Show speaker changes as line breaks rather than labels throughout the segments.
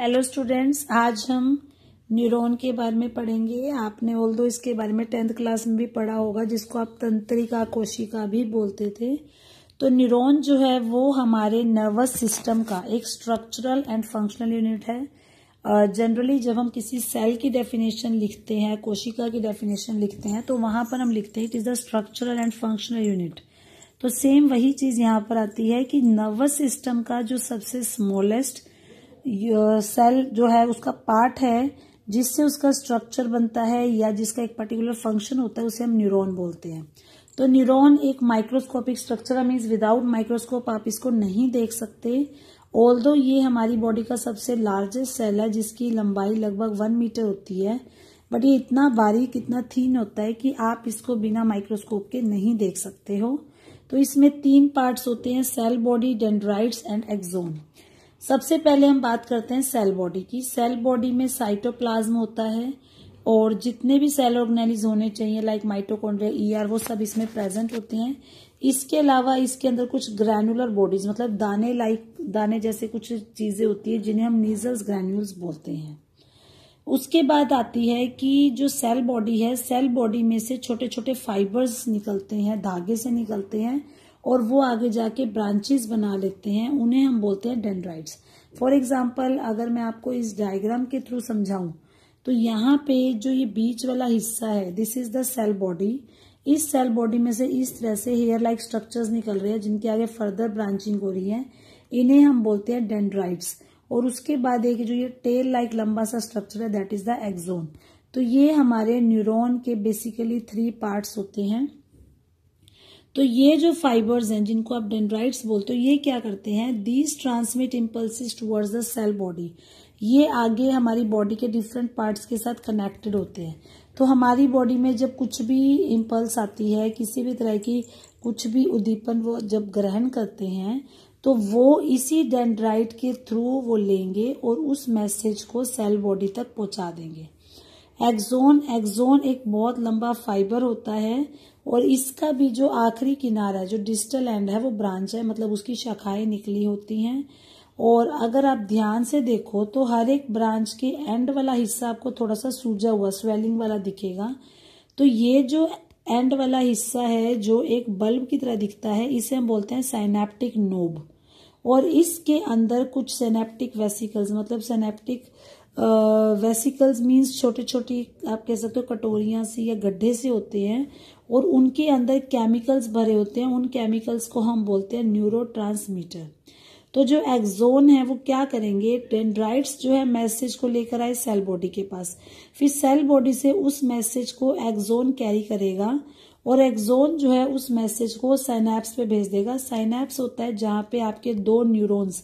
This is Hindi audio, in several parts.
हेलो स्टूडेंट्स आज हम न्यूरॉन के बारे में पढ़ेंगे आपने ओल दो इसके बारे में टेंथ क्लास में भी पढ़ा होगा जिसको आप तंत्रिका कोशिका भी बोलते थे तो न्यूरॉन जो है वो हमारे नर्वस सिस्टम का एक स्ट्रक्चरल एंड फंक्शनल यूनिट है जनरली जब हम किसी सेल की डेफिनेशन लिखते हैं कोशिका की डेफिनेशन लिखते हैं तो वहां पर हम लिखते हैं it is the structural and functional unit तो सेम वही चीज़ यहाँ पर आती है कि नर्वस सिस्टम का जो सबसे स्मॉलेस्ट सेल जो है उसका पार्ट है जिससे उसका स्ट्रक्चर बनता है या जिसका एक पर्टिकुलर फंक्शन होता है उसे हम न्यूरॉन बोलते हैं तो न्यूरॉन एक माइक्रोस्कोपिक स्ट्रक्चर है मीन्स विदाउट माइक्रोस्कोप आप इसको नहीं देख सकते ऑल दो ये हमारी बॉडी का सबसे लार्जेस्ट सेल है जिसकी लंबाई लगभग वन मीटर होती है बट ये इतना बारीक इतना थीन होता है कि आप इसको बिना माइक्रोस्कोप के नहीं देख सकते हो तो इसमें तीन पार्ट्स होते हैं cell body dendrites and axon सबसे पहले हम बात करते हैं सेल बॉडी की सेल बॉडी में साइटोप्लाज्म होता है और जितने भी सेल ऑर्गेनाइज होने चाहिए लाइक माइटोकॉन्ड्रिया ईआर वो सब इसमें प्रेजेंट होते हैं इसके अलावा इसके अंदर कुछ ग्रैनुलर बॉडीज मतलब दाने लाइक दाने जैसे कुछ चीज़ें होती है जिन्हें हम नीजल्स ग्रैन्यूल्स बोलते हैं उसके बाद आती है कि जो सेल बॉडी है सेल बॉडी में से छोटे छोटे फाइबर्स निकलते हैं धागे से निकलते हैं और वो आगे जाके ब्रांचेस बना लेते हैं उन्हें हम बोलते हैं डेंड्राइट्स फॉर एग्जाम्पल अगर मैं आपको इस डायग्राम के थ्रू समझाऊं तो यहाँ पे जो ये बीच वाला हिस्सा है this is the cell body इस सेल बॉडी में से इस तरह से हेयर लाइक स्ट्रक्चर्स निकल रहे हैं जिनके आगे फर्दर ब्रांचिंग हो रही है इन्हें हम बोलते हैं डेंड्राइट्स और उसके बाद एक जो ये टेल लाइक लंबा सा स्ट्रक्चर है दैट इज द एक्जोन तो ये हमारे न्यूरोन के बेसिकली थ्री पार्ट्स होते हैं तो ये जो फाइबर्स हैं जिनको आप डेंड्राइट्स बोलते हो ये क्या करते हैं these transmit impulses towards the cell body ये आगे हमारी बॉडी के डिफरेंट पार्ट्स के साथ कनेक्टेड होते हैं तो हमारी बॉडी में जब कुछ भी इम्पल्स आती है किसी भी तरह की कुछ भी उद्दीपन वो जब ग्रहण करते हैं तो वो इसी डेंड्राइट के थ्रू वो लेंगे और उस मैसेज को सेल बॉडी तक पहुंचा देंगे एक्जोन एक्जोन एक बहुत लंबा फाइबर होता है और इसका भी जो आखिरी किनारा जो डिजिटल एंड है वो ब्रांच है मतलब उसकी शाखाएं निकली होती हैं और अगर आप ध्यान से देखो तो हर एक ब्रांच के एंड वाला हिस्सा आपको थोड़ा सा सूजा हुआ स्वेलिंग वाला दिखेगा तो ये जो एंड वाला हिस्सा है जो एक बल्ब की तरह दिखता है इसे हम बोलते हैं साइनेप्टिक नोब और इसके अंदर कुछ सेनेप्टिक वेसिकल्स मतलब सेनेप्टिक वेसिकल्स मीन्स छोटी छोटी आप कह सकते हो कटोरिया से या गड्ढे से होते हैं और उनके अंदर केमिकल्स भरे होते हैं उन केमिकल्स को हम बोलते हैं न्यूरो तो जो एक्जोन है वो क्या करेंगे डेंड्राइट्स जो है मैसेज को लेकर आए सेल बॉडी के पास फिर सेल बॉडी से उस मैसेज को एक्जोन कैरी करेगा और एक्जोन जो है उस मैसेज को साइनेप्स पे भेज देगा साइनेप्स होता है जहां पे आपके दो न्यूरॉन्स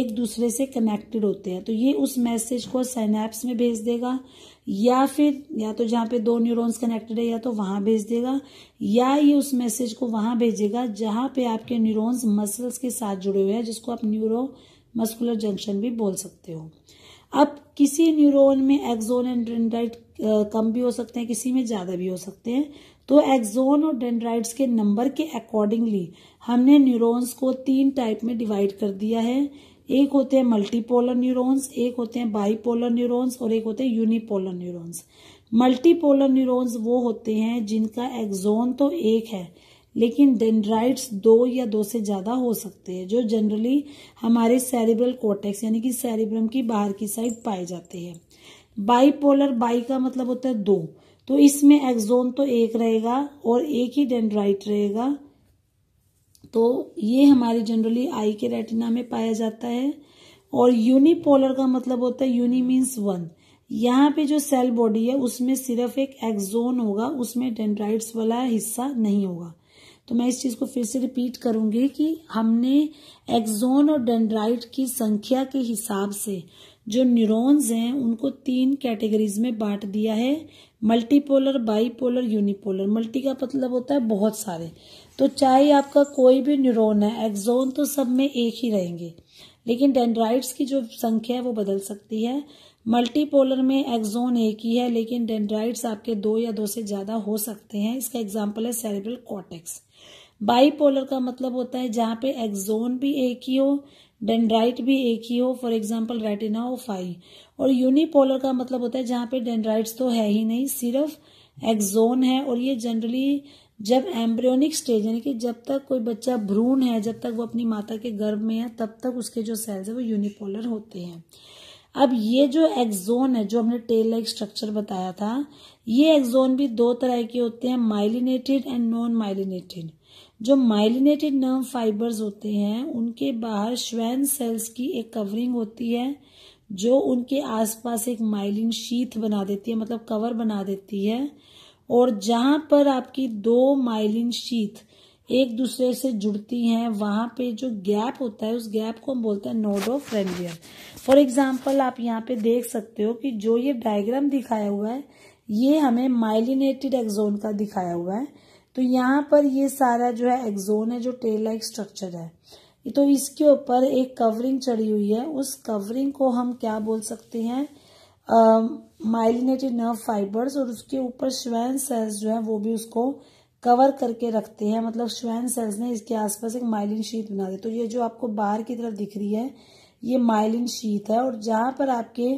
एक दूसरे से कनेक्टेड होते हैं तो ये उस मैसेज को साइनेप्स में भेज देगा या फिर या तो जहाँ पे दो न्यूरॉन्स कनेक्टेड है या तो वहां भेज देगा या ये उस मैसेज को वहां भेजेगा जहाँ पे आपके न्यूरॉन्स मसल्स के साथ जुड़े हुए हैं जिसको आप न्यूरो मस्कुलर जंक्शन भी बोल सकते हो अब किसी न्यूरॉन में एक्जोन एंड डेंड्राइट कम भी हो सकते हैं किसी में ज़्यादा भी हो सकते हैं तो एक्जोन और डेंड्राइट्स के नंबर के अकॉर्डिंगली हमने न्यूरॉन्स को तीन टाइप में डिवाइड कर दिया है एक होते हैं मल्टीपोलर न्यूरॉन्स एक होते हैं बाईपोलर न्यूरॉन्स और एक होते हैं यूनिपोलर न्यूरॉन्स मल्टीपोलर न्यूरॉन्स वो होते हैं जिनका एक्सोन तो एक है लेकिन डेंड्राइट्स दो या दो से ज़्यादा हो सकते हैं जो जनरली हमारे सेरिब्रल कोटेक्स यानी कि सेरिब्रम की बाहर की साइड पाए जाते हैं बाईपोलर बाई का मतलब होता है दो तो इसमें एक्सोन तो एक रहेगा और एक ही डेंड्राइट रहेगा तो ये हमारे जनरली आई के रेटिना में पाया जाता है और यूनिपोलर का मतलब होता है यूनि मीन्स वन यहाँ पे जो सेल बॉडी है उसमें सिर्फ एक एक्सोन होगा उसमें डेंड्राइट्स वाला हिस्सा नहीं होगा तो मैं इस चीज़ को फिर से रिपीट करूंगी कि हमने एक्सोन और डेंड्राइट की संख्या के हिसाब से जो न्यूरॉन्स हैं उनको तीन कैटेगरीज में बांट दिया है मल्टीपोलर बाईपोलर यूनिपोलर मल्टी का मतलब होता है बहुत सारे तो चाहे आपका कोई भी न्यूरॉन है एक्सोन तो सब में एक ही रहेंगे लेकिन डेंड्राइट्स की जो संख्या है वो बदल सकती है मल्टीपोलर में एक्सोन एक ही है लेकिन डेंड्राइट्स आपके दो या दो से ज़्यादा हो सकते हैं इसका एग्जाम्पल है सेरेब्रल कॉटेक्स बाईपोलर का मतलब होता है जहां पे एक्सोन भी एक ही हो डेंड्राइट भी एक ही हो फॉर एग्जाम्पल रेटिना हो फाइव और यूनिपोलर का मतलब होता है जहां पे डेंड्राइट्स तो है ही नहीं सिर्फ एक्सोन है और ये जनरली जब एम्ब्रियोनिक स्टेज यानी कि जब तक कोई बच्चा भ्रूण है जब तक वो अपनी माता के गर्भ में है तब तक उसके जो सेल्स है वो यूनिपोलर होते हैं अब ये जो एक्जोन है जो हमने टेल लाइक स्ट्रक्चर बताया था ये एक्जोन भी दो तरह के होते हैं माइलिनेटेड एंड नॉन माइलिनेटेड जो माइलिनेटेड नर्व फाइबर्स होते हैं उनके बाहर श्वेन सेल्स की एक कवरिंग होती है जो उनके आसपास एक माइलिन शीथ बना देती है मतलब कवर बना देती है और जहां पर आपकी दो माइलिन शीथ एक दूसरे से जुड़ती हैं वहां पे जो गैप होता है उस गैप को हम बोलते हैं node of Ranvier for example आप यहाँ पे देख सकते हो कि जो ये डायग्राम दिखाया हुआ है ये हमें माइलिनेटेड एक्जोन का दिखाया हुआ है तो यहाँ पर ये सारा जो है एक्जोन है जो टेल लाइक स्ट्रक्चर है तो इसके ऊपर एक कवरिंग चढ़ी हुई है उस कवरिंग को हम क्या बोल सकते हैं माइलिनेटेड नर्व फाइबर्स और उसके ऊपर श्वेन सेल्स जो है वो भी उसको कवर करके रखते हैं मतलब श्वेन सेल्स ने इसके आसपास एक माइलिन शीत बना दी तो ये जो आपको बाहर की तरफ दिख रही है ये माइलिन शीत है और जहां पर आपके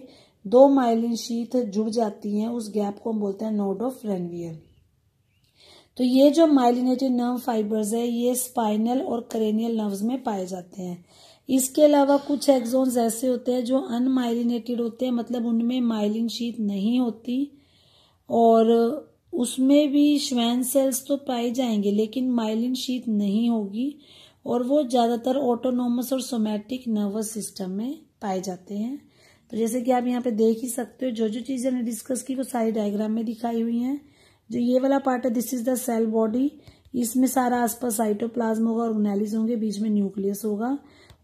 दो माइलिन शीत जुड़ जाती हैं उस गैप को हम बोलते हैं नोड ऑफ रेनवियर तो ये जो माइलिनेटेड नर्व फाइबर्स है ये स्पाइनल और करेनियल नर्व्स में पाए जाते हैं इसके अलावा कुछ एग्जोन ऐसे होते हैं जो अनमाइलिनेटेड होते हैं मतलब उनमें माइलिन शीत नहीं होती और उसमें भी श्वैन सेल्स तो पाए जाएंगे लेकिन माइलिन शीत नहीं होगी और वो ज़्यादातर ऑटोनोमस और सोमैटिक नर्वस सिस्टम में पाए जाते हैं तो जैसे कि आप यहाँ पे देख ही सकते हो जो जो चीज़ें हमने डिस्कस की वो सारी डायग्राम में दिखाई हुई हैं जो ये वाला पार्ट है this is the cell body इसमें सारा आसपास साइटोप्लाज्म होगा और होंगे बीच में न्यूक्लियस होगा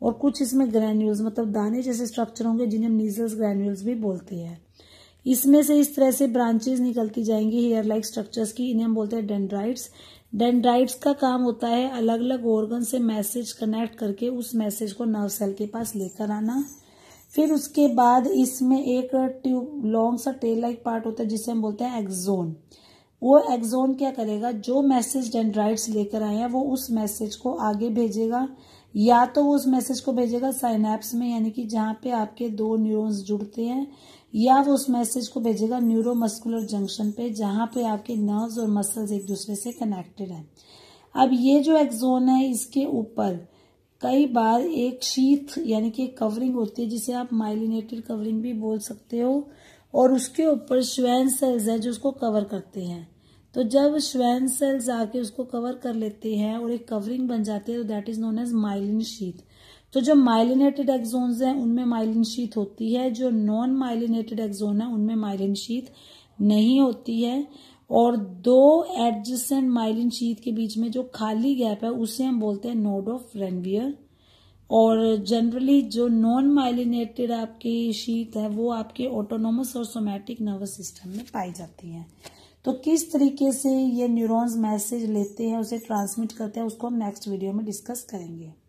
और कुछ इसमें ग्रैन्यूल्स मतलब दाने जैसे स्ट्रक्चर होंगे जिन्हें नीजल्स ग्रैन्यूल्स भी बोलते हैं इसमें से इस तरह से ब्रांचेस निकलती जाएंगी हेयर लाइक स्ट्रक्चर्स की इन्हें हम बोलते हैं डेंड्राइट्स डेंड्राइट्स का काम होता है अलग अलग ऑर्गन से मैसेज कनेक्ट करके उस मैसेज को नर्व सेल के पास लेकर आना फिर उसके बाद इसमें एक ट्यूब लॉन्ग सा टेल लाइक पार्ट होता है जिसे हम बोलते हैं एक्जोन वो एग्जोन क्या करेगा जो मैसेज डेंड्राइड लेकर आए हैं वो उस मैसेज को आगे भेजेगा या तो वो उस मैसेज को भेजेगा साइनेप्स में यानी कि जहाँ पे आपके दो न्यूरॉन्स जुड़ते हैं या वो उस मैसेज को भेजेगा न्यूरोमस्कुलर जंक्शन पे जहाँ पे आपके नर्व्स और मसल्स एक दूसरे से कनेक्टेड हैं अब ये जो एग्जोन है इसके ऊपर कई बार एक शीथ यानी कि कवरिंग होती है जिसे आप माइलिनेटेड कवरिंग भी बोल सकते हो और उसके ऊपर स्वयं सेल्स है जो उसको कवर करते हैं तो जब स्वयं सेल्स आके उसको कवर कर लेते हैं और एक कवरिंग बन जाती है तो that is known as myelin sheath तो जो माइलिनेटेड एक्जोन है उनमें माइलिन शीत होती है जो नॉन माइलिनेटेड एक्जोन है उनमें माइलिन शीत नहीं होती है और दो एडजस्टेंट माइलिन शीत के बीच में जो खाली गैप है उसे हम बोलते हैं नोड ऑफ रेनवियर और जनरली जो नॉन माइलिनेटेड आपकी शीत है वो आपके ऑटोनोमस और सोमैटिक नर्वस सिस्टम में पाई जाती हैं तो किस तरीके से ये न्यूरॉन्स मैसेज लेते हैं उसे ट्रांसमिट करते हैं उसको हम नेक्स्ट वीडियो में डिस्कस करेंगे